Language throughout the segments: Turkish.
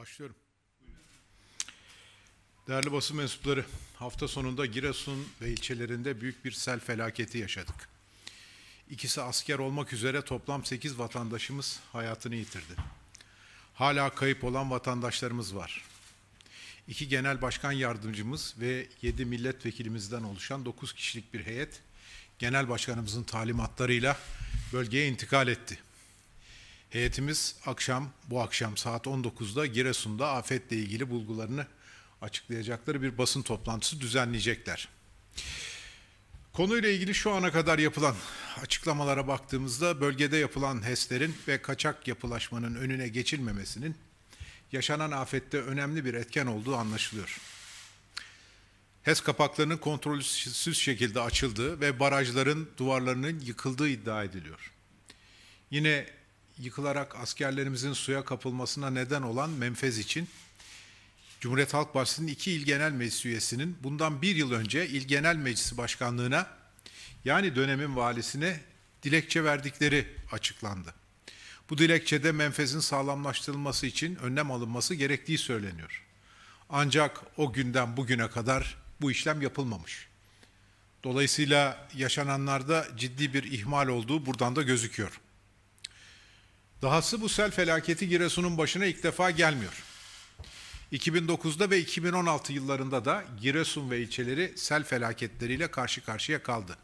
Başlıyorum. Değerli basın mensupları, hafta sonunda Giresun ve ilçelerinde büyük bir sel felaketi yaşadık. İkisi asker olmak üzere toplam 8 vatandaşımız hayatını yitirdi. Hala kayıp olan vatandaşlarımız var. İki genel başkan yardımcımız ve 7 milletvekilimizden oluşan 9 kişilik bir heyet genel başkanımızın talimatlarıyla bölgeye intikal etti. Heyetimiz akşam, bu akşam saat 19'da Giresun'da afetle ilgili bulgularını açıklayacakları bir basın toplantısı düzenleyecekler. Konuyla ilgili şu ana kadar yapılan açıklamalara baktığımızda bölgede yapılan HES'lerin ve kaçak yapılaşmanın önüne geçilmemesinin yaşanan afette önemli bir etken olduğu anlaşılıyor. HES kapaklarının kontrolsüz şekilde açıldığı ve barajların duvarlarının yıkıldığı iddia ediliyor. Yine yıkılarak askerlerimizin suya kapılmasına neden olan menfez için Cumhuriyet Halk Partisi'nin iki il genel meclis üyesinin bundan bir yıl önce il genel meclisi başkanlığına yani dönemin valisine dilekçe verdikleri açıklandı. Bu dilekçede menfezin sağlamlaştırılması için önlem alınması gerektiği söyleniyor. Ancak o günden bugüne kadar bu işlem yapılmamış. Dolayısıyla yaşananlarda ciddi bir ihmal olduğu buradan da gözüküyor. Dahası bu sel felaketi Giresun'un başına ilk defa gelmiyor. 2009'da ve 2016 yıllarında da Giresun ve ilçeleri sel felaketleriyle karşı karşıya kaldı.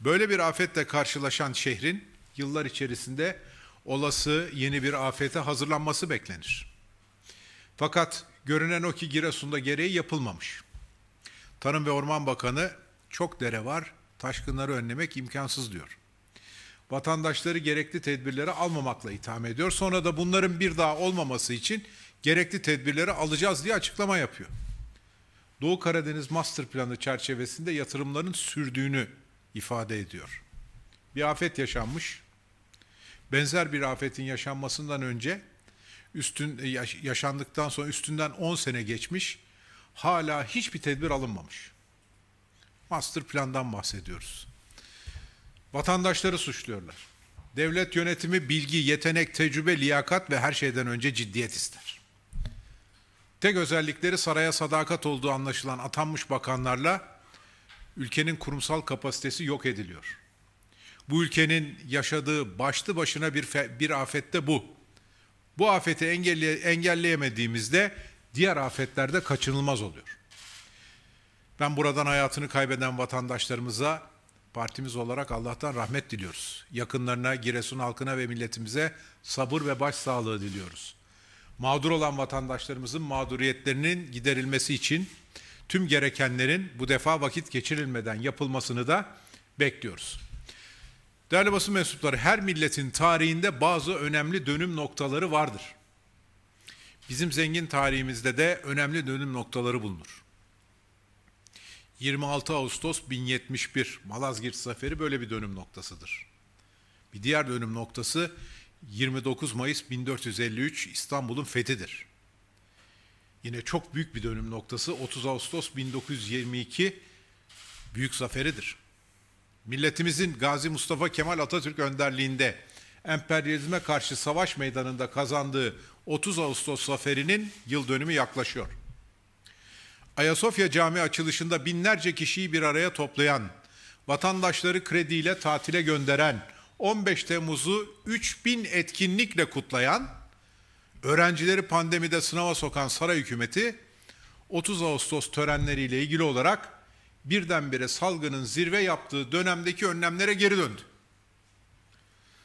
Böyle bir afetle karşılaşan şehrin yıllar içerisinde olası yeni bir afete hazırlanması beklenir. Fakat görünen o ki Giresun'da gereği yapılmamış. Tarım ve Orman Bakanı çok dere var, taşkınları önlemek imkansız diyor vatandaşları gerekli tedbirleri almamakla itham ediyor. Sonra da bunların bir daha olmaması için gerekli tedbirleri alacağız diye açıklama yapıyor. Doğu Karadeniz Master Planı çerçevesinde yatırımların sürdüğünü ifade ediyor. Bir afet yaşanmış. Benzer bir afetin yaşanmasından önce üstün yaşandıktan sonra üstünden 10 sene geçmiş. Hala hiçbir tedbir alınmamış. Master plandan bahsediyoruz. Vatandaşları suçluyorlar. Devlet yönetimi bilgi, yetenek, tecrübe, liyakat ve her şeyden önce ciddiyet ister. Tek özellikleri saraya sadakat olduğu anlaşılan atanmış bakanlarla ülkenin kurumsal kapasitesi yok ediliyor. Bu ülkenin yaşadığı başlı başına bir, bir afette bu. Bu afeti engelle engelleyemediğimizde diğer afetlerde kaçınılmaz oluyor. Ben buradan hayatını kaybeden vatandaşlarımıza partimiz olarak Allah'tan rahmet diliyoruz. Yakınlarına, Giresun halkına ve milletimize sabır ve başsağlığı diliyoruz. Mağdur olan vatandaşlarımızın mağduriyetlerinin giderilmesi için tüm gerekenlerin bu defa vakit geçirilmeden yapılmasını da bekliyoruz. Değerli basın mensupları, her milletin tarihinde bazı önemli dönüm noktaları vardır. Bizim zengin tarihimizde de önemli dönüm noktaları bulunur. 26 Ağustos 1071 Malazgirt Zaferi böyle bir dönüm noktasıdır. Bir diğer dönüm noktası 29 Mayıs 1453 İstanbul'un fethidir. Yine çok büyük bir dönüm noktası 30 Ağustos 1922 Büyük Zaferidir. Milletimizin Gazi Mustafa Kemal Atatürk önderliğinde emperyalizme karşı savaş meydanında kazandığı 30 Ağustos zaferinin yıl dönümü yaklaşıyor. Ayasofya Cami açılışında binlerce kişiyi bir araya toplayan, vatandaşları krediyle tatile gönderen, 15 Temmuz'u 3000 etkinlikle kutlayan, öğrencileri pandemide sınava sokan saray hükümeti 30 Ağustos törenleriyle ilgili olarak birdenbire salgının zirve yaptığı dönemdeki önlemlere geri döndü.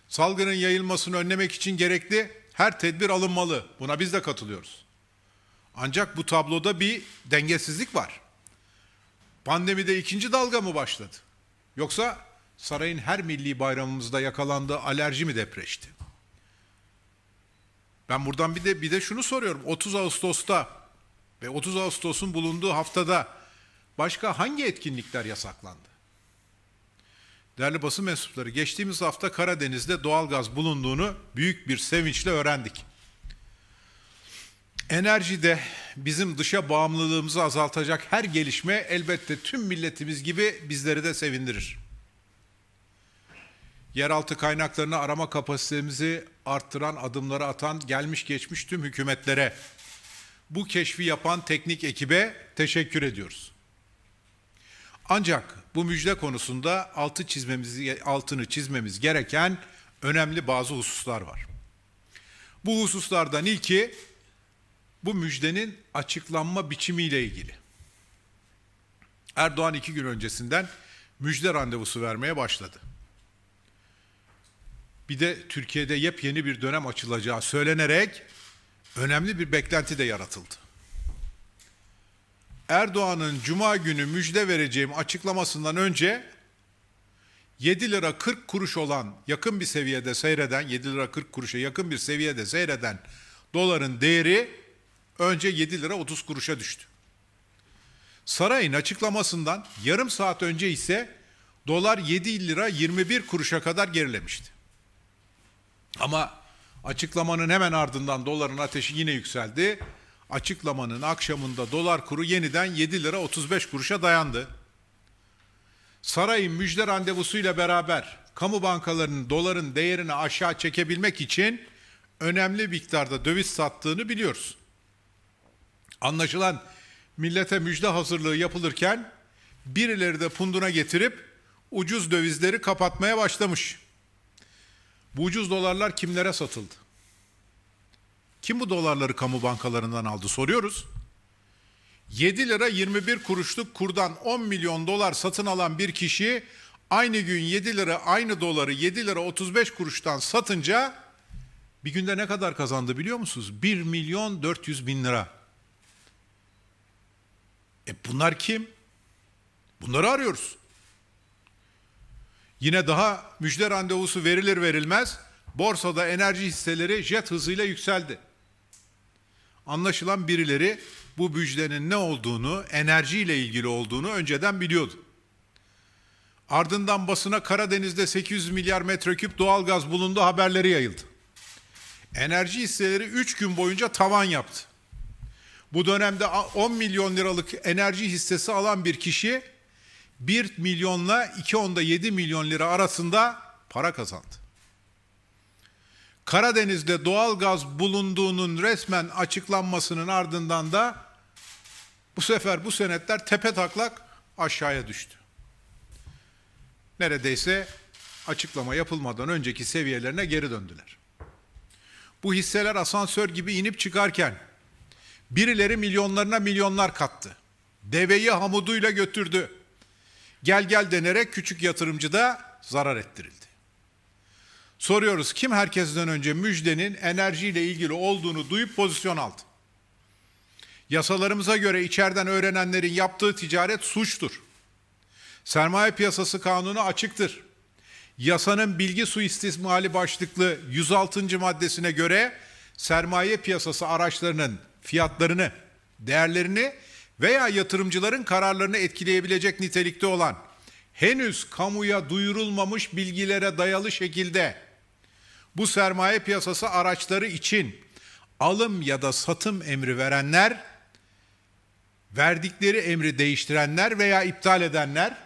Salgının yayılmasını önlemek için gerekli her tedbir alınmalı. Buna biz de katılıyoruz. Ancak bu tabloda bir dengesizlik var. Pandemide ikinci dalga mı başladı? Yoksa sarayın her milli bayramımızda yakalandığı alerji mi depreşti? Ben buradan bir de bir de şunu soruyorum. 30 Ağustos'ta ve 30 Ağustos'un bulunduğu haftada başka hangi etkinlikler yasaklandı? Değerli basın mensupları, geçtiğimiz hafta Karadeniz'de doğalgaz bulunduğunu büyük bir sevinçle öğrendik. Enerjide bizim dışa bağımlılığımızı azaltacak her gelişme elbette tüm milletimiz gibi bizleri de sevindirir. Yeraltı kaynaklarını arama kapasitemizi arttıran adımları atan gelmiş geçmiş tüm hükümetlere, bu keşfi yapan teknik ekibe teşekkür ediyoruz. Ancak bu müjde konusunda altı çizmemiz, altını çizmemiz gereken önemli bazı hususlar var. Bu hususlardan ilki bu müjdenin açıklanma biçimiyle ilgili. Erdoğan iki gün öncesinden müjde randevusu vermeye başladı. Bir de Türkiye'de yepyeni bir dönem açılacağı söylenerek önemli bir beklenti de yaratıldı. Erdoğan'ın cuma günü müjde vereceğim açıklamasından önce 7 lira 40 kuruş olan yakın bir seviyede seyreden 7 lira 40 kuruşa yakın bir seviyede seyreden doların değeri Önce 7 lira 30 kuruşa düştü. Sarayın açıklamasından yarım saat önce ise dolar 7 lira 21 kuruşa kadar gerilemişti. Ama açıklamanın hemen ardından doların ateşi yine yükseldi. Açıklamanın akşamında dolar kuru yeniden 7 lira 35 kuruşa dayandı. Sarayın müjde randevusuyla beraber kamu bankalarının doların değerini aşağı çekebilmek için önemli miktarda döviz sattığını biliyoruz. Anlaşılan millete müjde hazırlığı yapılırken birileri de punduna getirip ucuz dövizleri kapatmaya başlamış. Bu ucuz dolarlar kimlere satıldı? Kim bu dolarları kamu bankalarından aldı soruyoruz. 7 lira 21 kuruşluk kurdan 10 milyon dolar satın alan bir kişi aynı gün 7 lira aynı doları 7 lira 35 kuruştan satınca bir günde ne kadar kazandı biliyor musunuz? 1 milyon 400 bin lira. E bunlar kim? Bunları arıyoruz. Yine daha müjde randevusu verilir verilmez borsada enerji hisseleri jet hızıyla yükseldi. Anlaşılan birileri bu müjdenin ne olduğunu, enerjiyle ilgili olduğunu önceden biliyordu. Ardından basına Karadeniz'de 800 milyar metreküp doğalgaz bulundu haberleri yayıldı. Enerji hisseleri 3 gün boyunca tavan yaptı. Bu dönemde 10 milyon liralık enerji hissesi alan bir kişi 1 milyonla 2 onda 7 milyon lira arasında para kazandı. Karadeniz'de doğal gaz bulunduğunun resmen açıklanmasının ardından da bu sefer bu senetler tepe taklak aşağıya düştü. Neredeyse açıklama yapılmadan önceki seviyelerine geri döndüler. Bu hisseler asansör gibi inip çıkarken Birileri milyonlarına milyonlar kattı. Deveyi hamuduyla götürdü. Gel gel denerek küçük yatırımcı da zarar ettirildi. Soruyoruz kim herkesten önce müjdenin enerjiyle ilgili olduğunu duyup pozisyon aldı? Yasalarımıza göre içeriden öğrenenlerin yaptığı ticaret suçtur. Sermaye piyasası kanunu açıktır. Yasanın bilgi suistismali başlıklı 106. maddesine göre sermaye piyasası araçlarının fiyatlarını, değerlerini veya yatırımcıların kararlarını etkileyebilecek nitelikte olan henüz kamuya duyurulmamış bilgilere dayalı şekilde bu sermaye piyasası araçları için alım ya da satım emri verenler, verdikleri emri değiştirenler veya iptal edenler,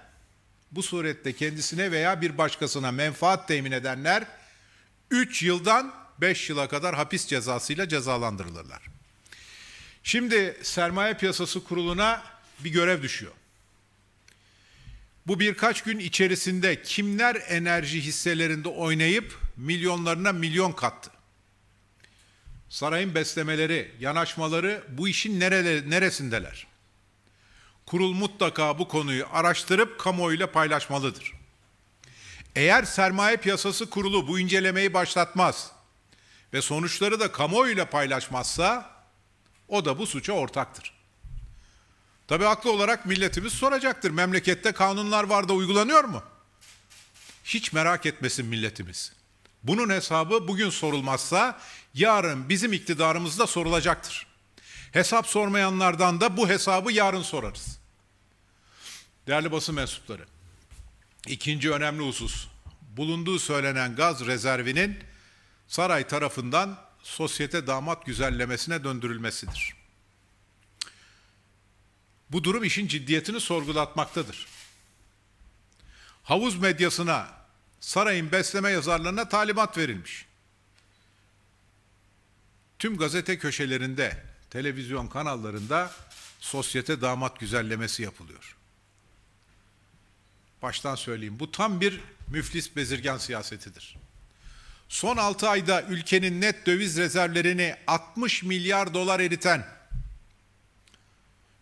bu surette kendisine veya bir başkasına menfaat temin edenler 3 yıldan 5 yıla kadar hapis cezasıyla cezalandırılırlar. Şimdi sermaye piyasası kuruluna bir görev düşüyor. Bu birkaç gün içerisinde kimler enerji hisselerinde oynayıp milyonlarına milyon kattı? Sarayın beslemeleri, yanaşmaları bu işin nerede, neresindeler? Kurul mutlaka bu konuyu araştırıp kamuoyuyla paylaşmalıdır. Eğer sermaye piyasası kurulu bu incelemeyi başlatmaz ve sonuçları da kamuoyuyla paylaşmazsa o da bu suça ortaktır. Tabi haklı olarak milletimiz soracaktır. Memlekette kanunlar var da uygulanıyor mu? Hiç merak etmesin milletimiz. Bunun hesabı bugün sorulmazsa yarın bizim iktidarımızda sorulacaktır. Hesap sormayanlardan da bu hesabı yarın sorarız. Değerli basın mensupları, ikinci önemli husus, bulunduğu söylenen gaz rezervinin saray tarafından sosyete damat güzellemesine döndürülmesidir. Bu durum işin ciddiyetini sorgulatmaktadır. Havuz medyasına, sarayın besleme yazarlarına talimat verilmiş. Tüm gazete köşelerinde, televizyon kanallarında sosyete damat güzellemesi yapılıyor. Baştan söyleyeyim, bu tam bir müflis bezirgen siyasetidir son 6 ayda ülkenin net döviz rezervlerini 60 milyar dolar eriten,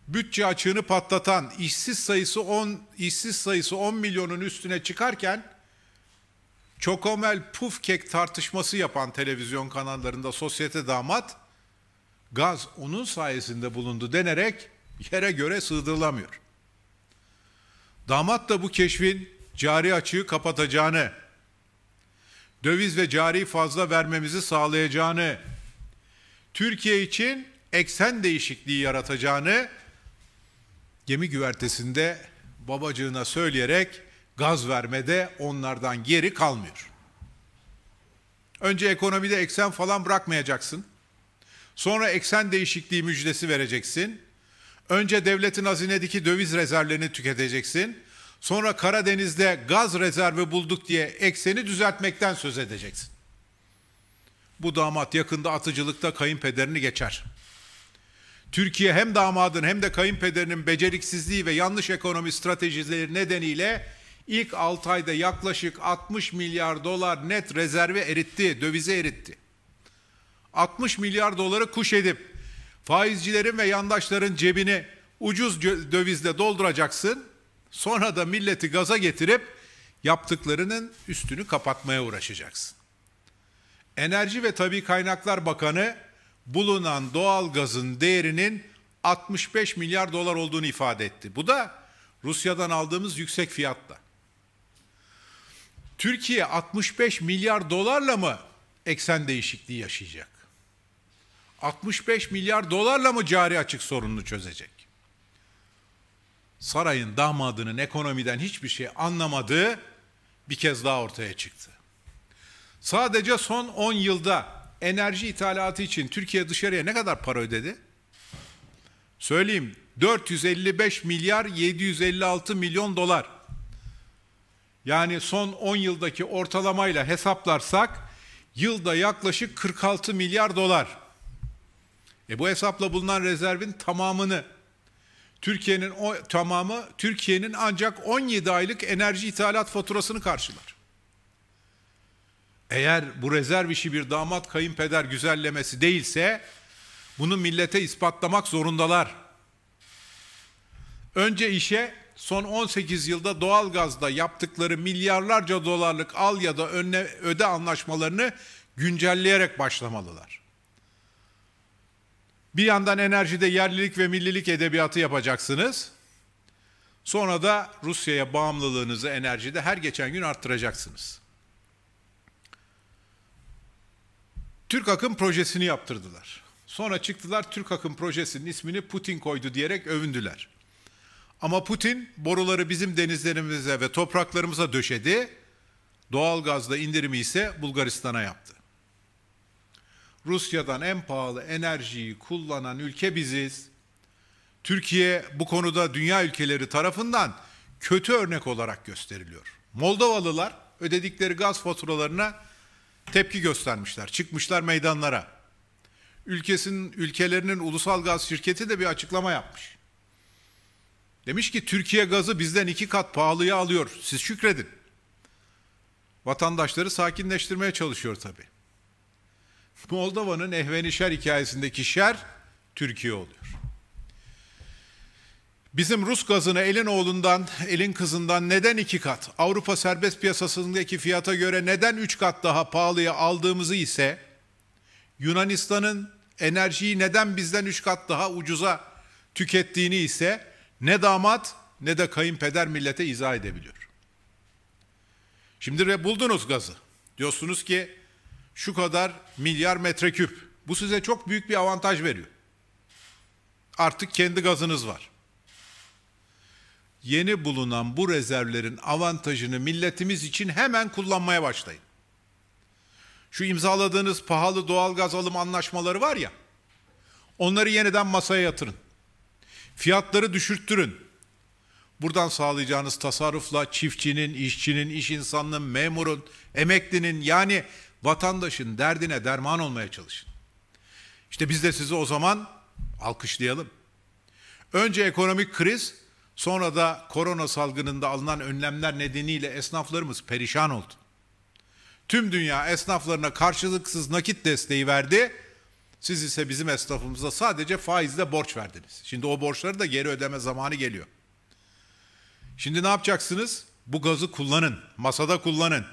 bütçe açığını patlatan, işsiz sayısı 10 işsiz sayısı 10 milyonun üstüne çıkarken Çokomel pufkek tartışması yapan televizyon kanallarında sosyete damat gaz onun sayesinde bulundu denerek yere göre sığdırılamıyor. Damat da bu keşfin cari açığı kapatacağını döviz ve cari fazla vermemizi sağlayacağını, Türkiye için eksen değişikliği yaratacağını gemi güvertesinde babacığına söyleyerek gaz vermede onlardan geri kalmıyor. Önce ekonomide eksen falan bırakmayacaksın. Sonra eksen değişikliği müjdesi vereceksin. Önce devletin hazinedeki döviz rezervlerini tüketeceksin. Sonra Karadeniz'de gaz rezervi bulduk diye ekseni düzeltmekten söz edeceksin. Bu damat yakında atıcılıkta kayınpederini geçer. Türkiye hem damadın hem de kayınpederinin beceriksizliği ve yanlış ekonomi stratejileri nedeniyle ilk 6 ayda yaklaşık 60 milyar dolar net rezervi eritti, dövize eritti. 60 milyar doları kuş edip faizcilerin ve yandaşların cebini ucuz dövizle dolduracaksın. Sonra da milleti gaza getirip yaptıklarının üstünü kapatmaya uğraşacaksın. Enerji ve Tabi Kaynaklar Bakanı bulunan doğal gazın değerinin 65 milyar dolar olduğunu ifade etti. Bu da Rusya'dan aldığımız yüksek fiyatla. Türkiye 65 milyar dolarla mı eksen değişikliği yaşayacak? 65 milyar dolarla mı cari açık sorununu çözecek? sarayın damadının ekonomiden hiçbir şey anlamadığı bir kez daha ortaya çıktı. Sadece son 10 yılda enerji ithalatı için Türkiye dışarıya ne kadar para ödedi? Söyleyeyim 455 milyar 756 milyon dolar. Yani son 10 yıldaki ortalamayla hesaplarsak yılda yaklaşık 46 milyar dolar. E bu hesapla bulunan rezervin tamamını Türkiye'nin o tamamı Türkiye'nin ancak 17 aylık enerji ithalat faturasını karşılar. Eğer bu rezerv işi bir damat kayınpeder güzellemesi değilse bunu millete ispatlamak zorundalar. Önce işe son 18 yılda doğalgazda yaptıkları milyarlarca dolarlık al ya da önle, öde anlaşmalarını güncelleyerek başlamalılar. Bir yandan enerjide yerlilik ve millilik edebiyatı yapacaksınız. Sonra da Rusya'ya bağımlılığınızı enerjide her geçen gün arttıracaksınız. Türk Akım projesini yaptırdılar. Sonra çıktılar Türk Akım projesinin ismini Putin koydu diyerek övündüler. Ama Putin boruları bizim denizlerimize ve topraklarımıza döşedi. Doğal gazda indirimi ise Bulgaristan'a yaptı. Rusya'dan en pahalı enerjiyi kullanan ülke biziz. Türkiye bu konuda dünya ülkeleri tarafından kötü örnek olarak gösteriliyor. Moldovalılar ödedikleri gaz faturalarına tepki göstermişler, çıkmışlar meydanlara. Ülkesinin ülkelerinin ulusal gaz şirketi de bir açıklama yapmış. Demiş ki Türkiye gazı bizden iki kat pahalıya alıyor. Siz şükredin. Vatandaşları sakinleştirmeye çalışıyor tabii. Moldova'nın Ehvenişer hikayesindeki şer Türkiye oluyor. Bizim Rus gazını elin oğlundan, elin kızından neden iki kat, Avrupa serbest piyasasındaki fiyata göre neden üç kat daha pahalıya aldığımızı ise, Yunanistan'ın enerjiyi neden bizden üç kat daha ucuza tükettiğini ise ne damat ne de kayınpeder millete izah edebiliyor. Şimdi buldunuz gazı. Diyorsunuz ki şu kadar milyar metreküp. Bu size çok büyük bir avantaj veriyor. Artık kendi gazınız var. Yeni bulunan bu rezervlerin avantajını milletimiz için hemen kullanmaya başlayın. Şu imzaladığınız pahalı doğalgaz alım anlaşmaları var ya, onları yeniden masaya yatırın. Fiyatları düşürttürün. Buradan sağlayacağınız tasarrufla çiftçinin, işçinin, iş insanının, memurun, emeklinin yani vatandaşın derdine derman olmaya çalışın. İşte biz de sizi o zaman alkışlayalım. Önce ekonomik kriz, sonra da korona salgınında alınan önlemler nedeniyle esnaflarımız perişan oldu. Tüm dünya esnaflarına karşılıksız nakit desteği verdi. Siz ise bizim esnafımıza sadece faizle borç verdiniz. Şimdi o borçları da geri ödeme zamanı geliyor. Şimdi ne yapacaksınız? Bu gazı kullanın, masada kullanın.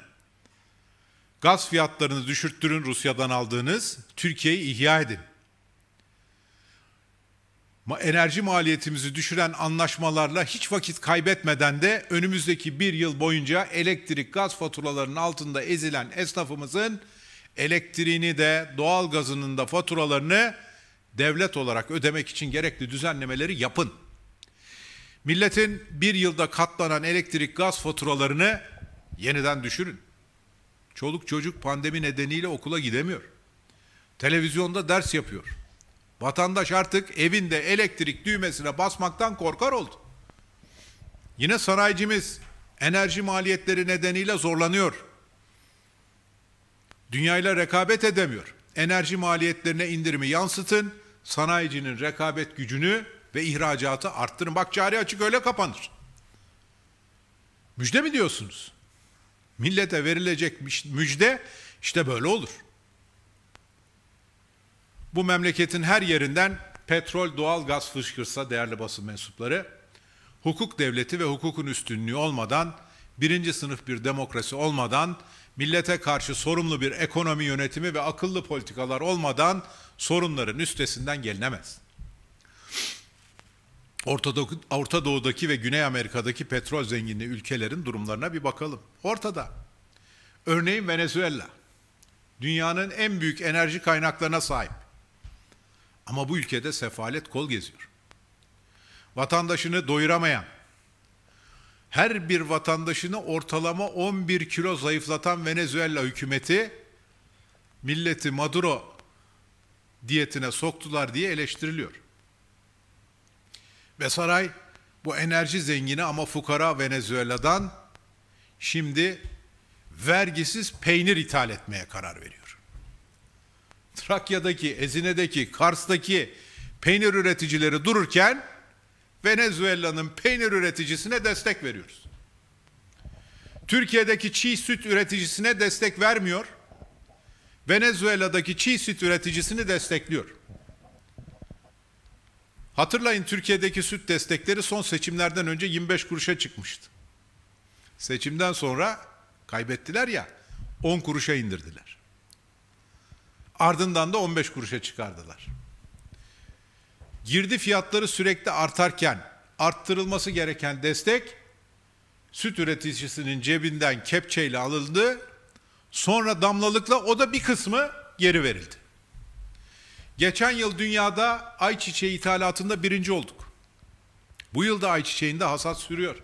Gaz fiyatlarını düşürttürün Rusya'dan aldığınız, Türkiye'yi ihya edin. Enerji maliyetimizi düşüren anlaşmalarla hiç vakit kaybetmeden de önümüzdeki bir yıl boyunca elektrik gaz faturalarının altında ezilen esnafımızın elektriğini de doğal gazının da faturalarını devlet olarak ödemek için gerekli düzenlemeleri yapın. Milletin bir yılda katlanan elektrik gaz faturalarını yeniden düşürün. Çoluk çocuk pandemi nedeniyle okula gidemiyor. Televizyonda ders yapıyor. Vatandaş artık evinde elektrik düğmesine basmaktan korkar oldu. Yine sanayicimiz enerji maliyetleri nedeniyle zorlanıyor. Dünyayla rekabet edemiyor. Enerji maliyetlerine indirimi yansıtın, sanayicinin rekabet gücünü ve ihracatı arttırın. Bak cari açık öyle kapanır. Müjde mi diyorsunuz? Millete verilecek müjde işte böyle olur. Bu memleketin her yerinden petrol, doğal gaz fışkırsa değerli basın mensupları, hukuk devleti ve hukukun üstünlüğü olmadan, birinci sınıf bir demokrasi olmadan, millete karşı sorumlu bir ekonomi yönetimi ve akıllı politikalar olmadan sorunların üstesinden gelinemez. Ortadoğu, Orta Doğu'daki ve Güney Amerika'daki petrol zenginliği ülkelerin durumlarına bir bakalım. Ortada. Örneğin Venezuela. Dünyanın en büyük enerji kaynaklarına sahip. Ama bu ülkede sefalet kol geziyor. Vatandaşını doyuramayan, her bir vatandaşını ortalama 11 kilo zayıflatan Venezuela hükümeti milleti Maduro diyetine soktular diye eleştiriliyor. Ve saray bu enerji zengini ama fukara Venezuela'dan şimdi vergisiz peynir ithal etmeye karar veriyor. Trakya'daki, Ezine'deki, Kars'taki peynir üreticileri dururken Venezuela'nın peynir üreticisine destek veriyoruz. Türkiye'deki çiğ süt üreticisine destek vermiyor. Venezuela'daki çiğ süt üreticisini destekliyor. Hatırlayın Türkiye'deki süt destekleri son seçimlerden önce 25 kuruşa çıkmıştı. Seçimden sonra kaybettiler ya 10 kuruşa indirdiler. Ardından da 15 kuruşa çıkardılar. Girdi fiyatları sürekli artarken arttırılması gereken destek süt üreticisinin cebinden kepçeyle alındı. Sonra damlalıkla o da bir kısmı geri verildi. Geçen yıl dünyada ayçiçeği ithalatında birinci olduk. Bu yıl da ayçiçeğinde hasat sürüyor.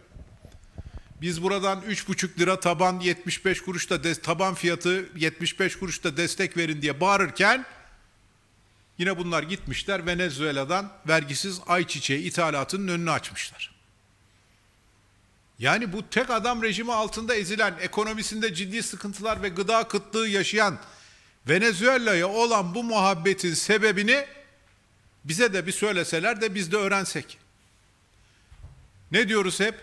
Biz buradan 3,5 lira taban 75 kuruşta des, taban fiyatı 75 kuruşta destek verin diye bağırırken yine bunlar gitmişler Venezuela'dan vergisiz ayçiçeği ithalatının önünü açmışlar. Yani bu tek adam rejimi altında ezilen, ekonomisinde ciddi sıkıntılar ve gıda kıtlığı yaşayan Venezuela'ya olan bu muhabbetin sebebini bize de bir söyleseler de biz de öğrensek. Ne diyoruz hep?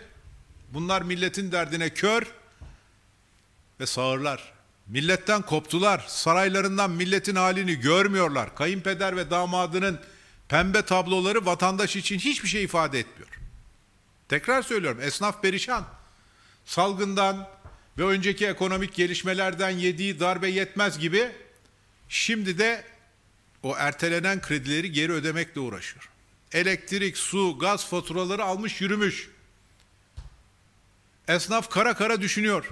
Bunlar milletin derdine kör ve sağırlar. Milletten koptular, saraylarından milletin halini görmüyorlar. Kayınpeder ve damadının pembe tabloları vatandaş için hiçbir şey ifade etmiyor. Tekrar söylüyorum, esnaf perişan. Salgından ve önceki ekonomik gelişmelerden yediği darbe yetmez gibi Şimdi de o ertelenen kredileri geri ödemekle uğraşıyor. Elektrik, su, gaz faturaları almış yürümüş. Esnaf kara kara düşünüyor.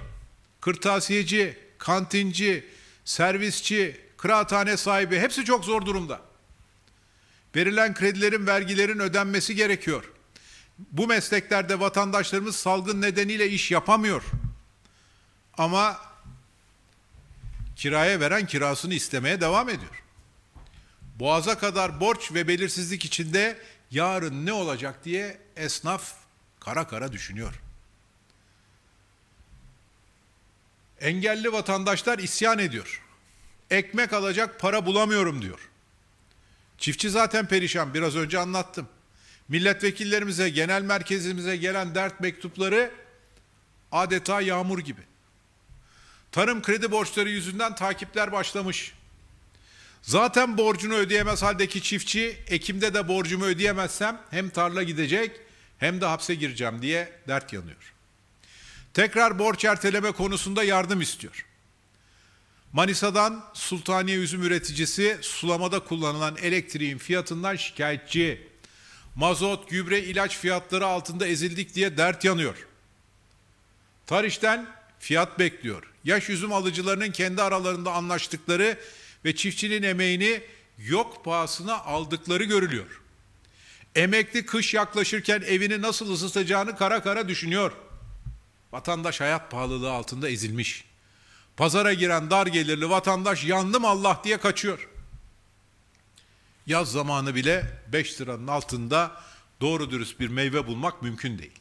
Kırtasiyeci, kantinci, servisçi, kıraathane sahibi hepsi çok zor durumda. Verilen kredilerin, vergilerin ödenmesi gerekiyor. Bu mesleklerde vatandaşlarımız salgın nedeniyle iş yapamıyor. Ama kiraya veren kirasını istemeye devam ediyor. Boğaza kadar borç ve belirsizlik içinde yarın ne olacak diye esnaf kara kara düşünüyor. Engelli vatandaşlar isyan ediyor. Ekmek alacak para bulamıyorum diyor. Çiftçi zaten perişan biraz önce anlattım. Milletvekillerimize, genel merkezimize gelen dert mektupları adeta yağmur gibi. Tarım kredi borçları yüzünden takipler başlamış. Zaten borcunu ödeyemez haldeki çiftçi Ekim'de de borcumu ödeyemezsem hem tarla gidecek hem de hapse gireceğim diye dert yanıyor. Tekrar borç erteleme konusunda yardım istiyor. Manisa'dan Sultaniye üzüm üreticisi sulamada kullanılan elektriğin fiyatından şikayetçi. Mazot, gübre, ilaç fiyatları altında ezildik diye dert yanıyor. Tariş'ten fiyat bekliyor. Yaş üzüm alıcılarının kendi aralarında anlaştıkları ve çiftçinin emeğini yok pahasına aldıkları görülüyor. Emekli kış yaklaşırken evini nasıl ısıtacağını kara kara düşünüyor. Vatandaş hayat pahalılığı altında ezilmiş. Pazara giren dar gelirli vatandaş yandım Allah diye kaçıyor. Yaz zamanı bile 5 liranın altında doğru dürüst bir meyve bulmak mümkün değil.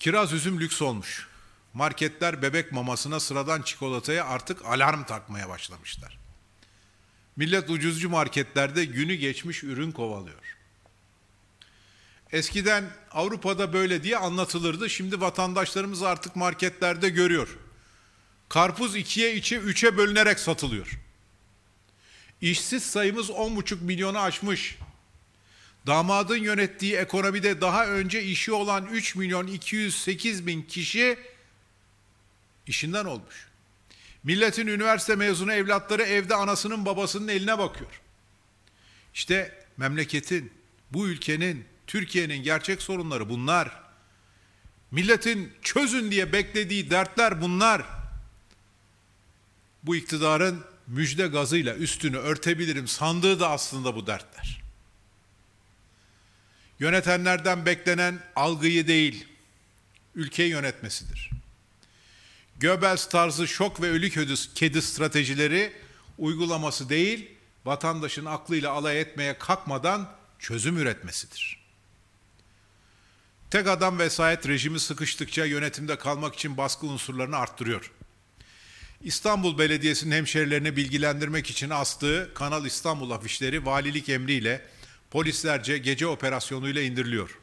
Kiraz üzüm lüks olmuş. Marketler bebek mamasına sıradan çikolataya artık alarm takmaya başlamışlar. Millet ucuzcu marketlerde günü geçmiş ürün kovalıyor. Eskiden Avrupa'da böyle diye anlatılırdı. Şimdi vatandaşlarımız artık marketlerde görüyor. Karpuz ikiye içe üçe bölünerek satılıyor. İşsiz sayımız on buçuk milyonu aşmış. Damadın yönettiği ekonomide daha önce işi olan 3 milyon 208 bin kişi işinden olmuş. Milletin üniversite mezunu evlatları evde anasının babasının eline bakıyor. İşte memleketin, bu ülkenin, Türkiye'nin gerçek sorunları bunlar. Milletin çözün diye beklediği dertler bunlar. Bu iktidarın müjde gazıyla üstünü örtebilirim sandığı da aslında bu dertler yönetenlerden beklenen algıyı değil, ülkeyi yönetmesidir. Göbels tarzı şok ve ölü kedi stratejileri uygulaması değil, vatandaşın aklıyla alay etmeye kalkmadan çözüm üretmesidir. Tek adam vesayet rejimi sıkıştıkça yönetimde kalmak için baskı unsurlarını arttırıyor. İstanbul Belediyesi'nin hemşerilerini bilgilendirmek için astığı Kanal İstanbul afişleri valilik emriyle polislerce gece operasyonuyla indiriliyor.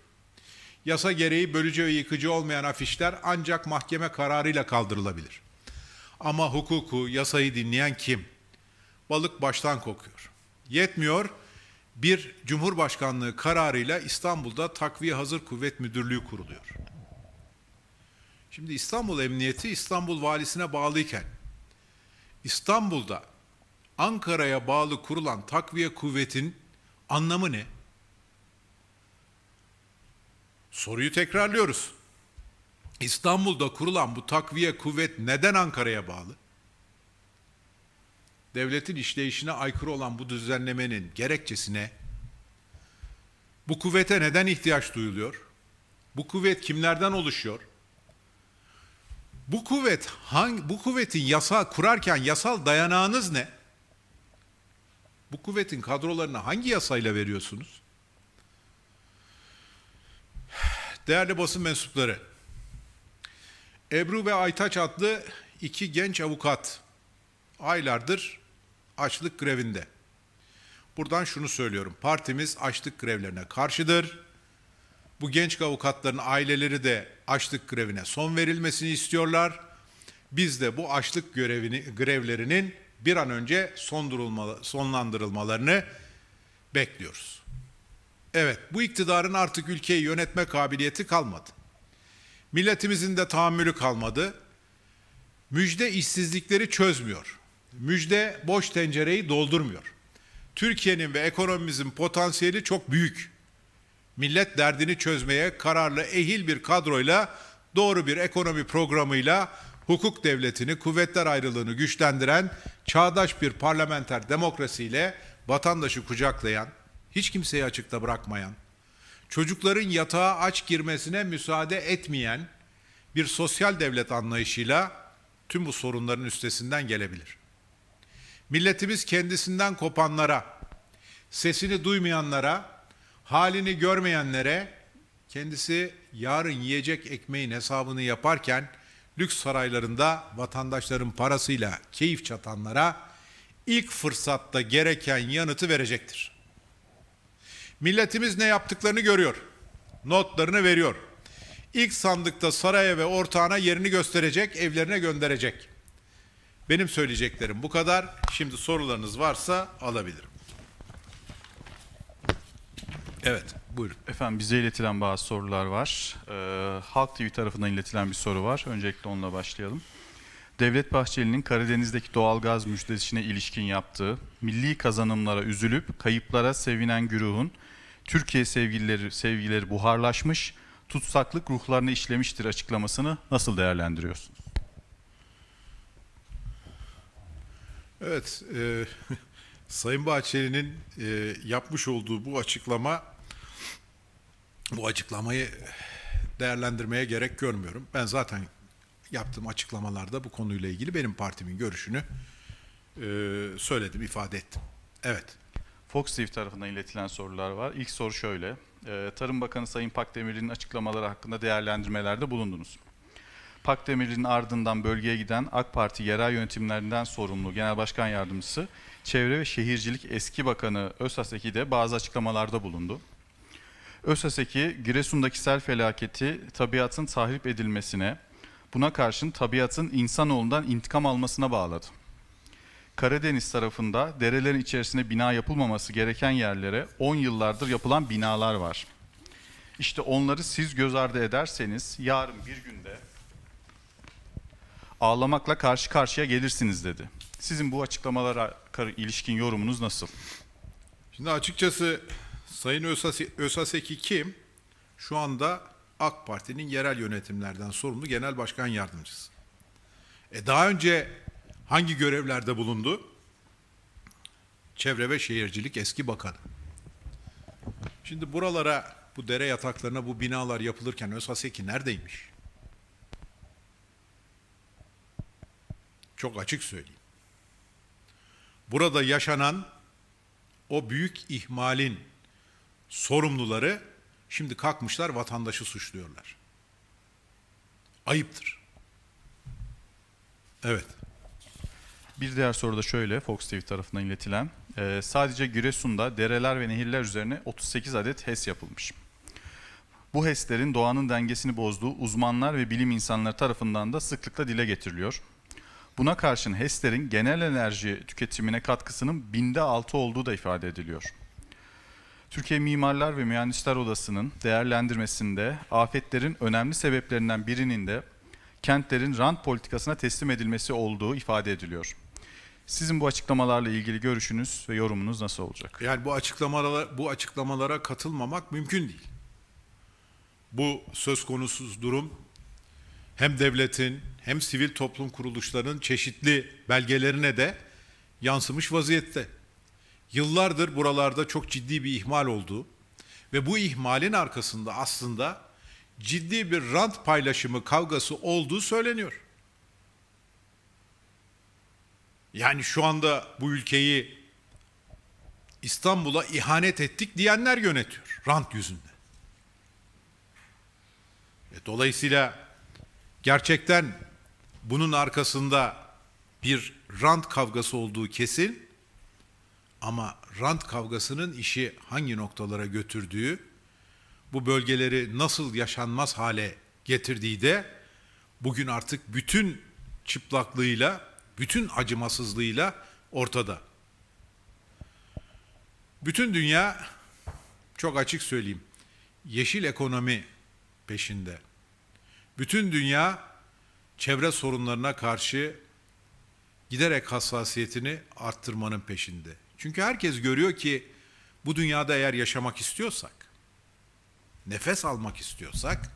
Yasa gereği bölücü ve yıkıcı olmayan afişler ancak mahkeme kararıyla kaldırılabilir. Ama hukuku, yasayı dinleyen kim? Balık baştan kokuyor. Yetmiyor, bir Cumhurbaşkanlığı kararıyla İstanbul'da Takviye Hazır Kuvvet Müdürlüğü kuruluyor. Şimdi İstanbul Emniyeti İstanbul Valisi'ne bağlıyken İstanbul'da Ankara'ya bağlı kurulan takviye kuvvetin Anlamı ne? Soruyu tekrarlıyoruz. İstanbul'da kurulan bu takviye kuvvet neden Ankara'ya bağlı? Devletin işleyişine aykırı olan bu düzenlemenin gerekçesine bu kuvvete neden ihtiyaç duyuluyor? Bu kuvvet kimlerden oluşuyor? Bu kuvvet hangi bu kuvvetin yasa kurarken yasal dayanağınız ne? Bu kuvvetin kadrolarını hangi yasayla veriyorsunuz? Değerli basın mensupları, Ebru ve Aytaç adlı iki genç avukat aylardır açlık grevinde. Buradan şunu söylüyorum. Partimiz açlık grevlerine karşıdır. Bu genç avukatların aileleri de açlık grevine son verilmesini istiyorlar. Biz de bu açlık görevini, grevlerinin bir an önce sonlandırılmalarını bekliyoruz. Evet, bu iktidarın artık ülkeyi yönetme kabiliyeti kalmadı. Milletimizin de tahammülü kalmadı. Müjde işsizlikleri çözmüyor. Müjde boş tencereyi doldurmuyor. Türkiye'nin ve ekonomimizin potansiyeli çok büyük. Millet derdini çözmeye kararlı, ehil bir kadroyla, doğru bir ekonomi programıyla hukuk devletini, kuvvetler ayrılığını güçlendiren çağdaş bir parlamenter demokrasiyle vatandaşı kucaklayan, hiç kimseyi açıkta bırakmayan, çocukların yatağa aç girmesine müsaade etmeyen bir sosyal devlet anlayışıyla tüm bu sorunların üstesinden gelebilir. Milletimiz kendisinden kopanlara, sesini duymayanlara, halini görmeyenlere kendisi yarın yiyecek ekmeğin hesabını yaparken lüks saraylarında vatandaşların parasıyla keyif çatanlara ilk fırsatta gereken yanıtı verecektir. Milletimiz ne yaptıklarını görüyor. Notlarını veriyor. İlk sandıkta saraya ve ortağına yerini gösterecek, evlerine gönderecek. Benim söyleyeceklerim bu kadar. Şimdi sorularınız varsa alabilirim. Evet. Buyurun. Efendim bize iletilen bazı sorular var. Ee, Halk TV tarafından iletilen bir soru var. Öncelikle onunla başlayalım. Devlet Bahçeli'nin Karadeniz'deki doğalgaz müjdesine ilişkin yaptığı milli kazanımlara üzülüp kayıplara sevinen güruhun Türkiye sevgilileri, sevgileri buharlaşmış, tutsaklık ruhlarını işlemiştir açıklamasını nasıl değerlendiriyorsunuz? Evet, e, Sayın Bahçeli'nin e, yapmış olduğu bu açıklama bu açıklamayı değerlendirmeye gerek görmüyorum. Ben zaten yaptığım açıklamalarda bu konuyla ilgili benim partimin görüşünü e, söyledim, ifade ettim. Evet. Fox TV tarafından iletilen sorular var. İlk soru şöyle. Ee, Tarım Bakanı Sayın Pakdemirli'nin açıklamaları hakkında değerlendirmelerde bulundunuz. Pakdemirli'nin ardından bölgeye giden AK Parti yerel yönetimlerinden sorumlu Genel Başkan Yardımcısı, Çevre ve Şehircilik Eski Bakanı Özsas Eki de bazı açıklamalarda bulundu. ÖSAS'taki Giresun'daki sel felaketi tabiatın tahrip edilmesine, buna karşın tabiatın insanoğlundan intikam almasına bağladı. Karadeniz tarafında derelerin içerisinde bina yapılmaması gereken yerlere 10 yıllardır yapılan binalar var. İşte onları siz göz ardı ederseniz yarın bir günde ağlamakla karşı karşıya gelirsiniz dedi. Sizin bu açıklamalara ilişkin yorumunuz nasıl? Şimdi açıkçası Sayın Ösaseki kim? Şu anda AK Parti'nin yerel yönetimlerden sorumlu genel başkan yardımcısı. E daha önce hangi görevlerde bulundu? Çevre ve Şehircilik eski bakanı. Şimdi buralara, bu dere yataklarına bu binalar yapılırken Ösaseki neredeymiş? Çok açık söyleyeyim. Burada yaşanan o büyük ihmalin sorumluları şimdi kalkmışlar vatandaşı suçluyorlar. Ayıptır. Evet. Bir diğer soru da şöyle Fox TV tarafından iletilen. Ee, sadece Giresun'da dereler ve nehirler üzerine 38 adet HES yapılmış. Bu HES'lerin doğanın dengesini bozduğu uzmanlar ve bilim insanları tarafından da sıklıkla dile getiriliyor. Buna karşın HES'lerin genel enerji tüketimine katkısının binde altı olduğu da ifade ediliyor. Türkiye Mimarlar ve Mühendisler Odası'nın değerlendirmesinde afetlerin önemli sebeplerinden birinin de kentlerin rant politikasına teslim edilmesi olduğu ifade ediliyor. Sizin bu açıklamalarla ilgili görüşünüz ve yorumunuz nasıl olacak? Yani bu açıklamalara bu açıklamalara katılmamak mümkün değil. Bu söz konusu durum hem devletin hem sivil toplum kuruluşlarının çeşitli belgelerine de yansımış vaziyette. Yıllardır buralarda çok ciddi bir ihmal olduğu ve bu ihmalin arkasında aslında ciddi bir rant paylaşımı kavgası olduğu söyleniyor. Yani şu anda bu ülkeyi İstanbul'a ihanet ettik diyenler yönetiyor rant yüzünde. E, dolayısıyla gerçekten bunun arkasında bir rant kavgası olduğu kesin ama rant kavgasının işi hangi noktalara götürdüğü, bu bölgeleri nasıl yaşanmaz hale getirdiği de bugün artık bütün çıplaklığıyla, bütün acımasızlığıyla ortada. Bütün dünya çok açık söyleyeyim. Yeşil ekonomi peşinde. Bütün dünya çevre sorunlarına karşı giderek hassasiyetini arttırmanın peşinde. Çünkü herkes görüyor ki bu dünyada eğer yaşamak istiyorsak, nefes almak istiyorsak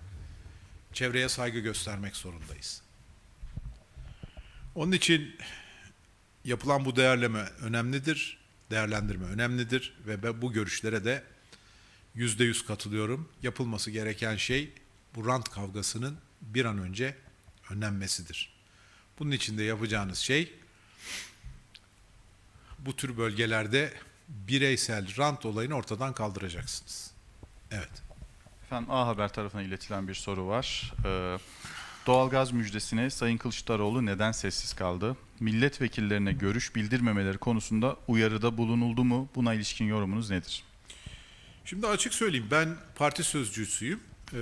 çevreye saygı göstermek zorundayız. Onun için yapılan bu değerleme önemlidir, değerlendirme önemlidir ve bu görüşlere de yüzde yüz katılıyorum. Yapılması gereken şey bu rant kavgasının bir an önce önlenmesidir. Bunun için de yapacağınız şey bu tür bölgelerde bireysel rant olayını ortadan kaldıracaksınız. Evet. Efendim A Haber tarafına iletilen bir soru var. Ee, doğalgaz müjdesine Sayın Kılıçdaroğlu neden sessiz kaldı? Milletvekillerine görüş bildirmemeleri konusunda uyarıda bulunuldu mu? Buna ilişkin yorumunuz nedir? Şimdi açık söyleyeyim ben parti sözcüsüyüm. Ee,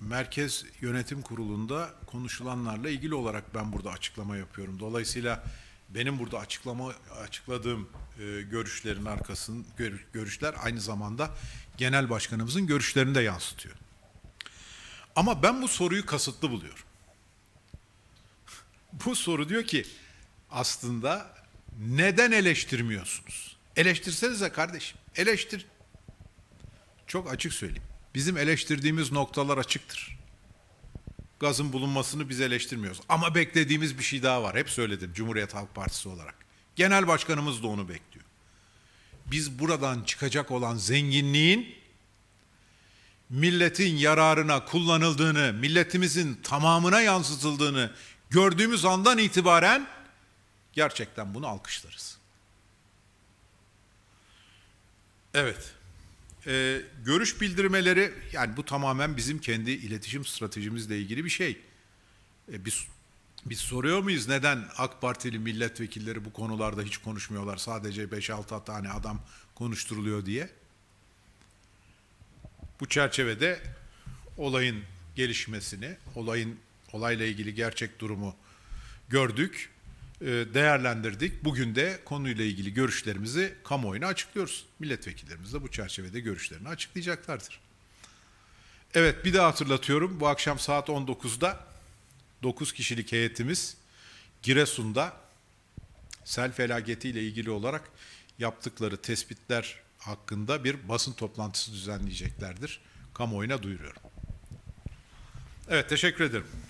Merkez Yönetim Kurulu'nda konuşulanlarla ilgili olarak ben burada açıklama yapıyorum. Dolayısıyla benim burada açıklama açıkladığım e, görüşlerin arkasının gör, görüşler aynı zamanda genel başkanımızın görüşlerini de yansıtıyor. Ama ben bu soruyu kasıtlı buluyorum. bu soru diyor ki aslında neden eleştirmiyorsunuz? Eleştirsenize kardeşim. Eleştir. Çok açık söyleyeyim. Bizim eleştirdiğimiz noktalar açıktır gazın bulunmasını biz eleştirmiyoruz. Ama beklediğimiz bir şey daha var. Hep söyledim Cumhuriyet Halk Partisi olarak. Genel başkanımız da onu bekliyor. Biz buradan çıkacak olan zenginliğin milletin yararına kullanıldığını, milletimizin tamamına yansıtıldığını gördüğümüz andan itibaren gerçekten bunu alkışlarız. Evet e, görüş bildirmeleri yani bu tamamen bizim kendi iletişim stratejimizle ilgili bir şey. E, biz biz soruyor muyuz neden AK Partili milletvekilleri bu konularda hiç konuşmuyorlar? Sadece 5-6 tane adam konuşturuluyor diye. Bu çerçevede olayın gelişmesini, olayın olayla ilgili gerçek durumu gördük. E, değerlendirdik. Bugün de konuyla ilgili görüşlerimizi kamuoyuna açıklıyoruz. Milletvekillerimiz de bu çerçevede görüşlerini açıklayacaklardır. Evet bir daha hatırlatıyorum. Bu akşam saat 19'da 9 kişilik heyetimiz Giresun'da sel felaketiyle ilgili olarak yaptıkları tespitler hakkında bir basın toplantısı düzenleyeceklerdir. Kamuoyuna duyuruyorum. Evet teşekkür ederim.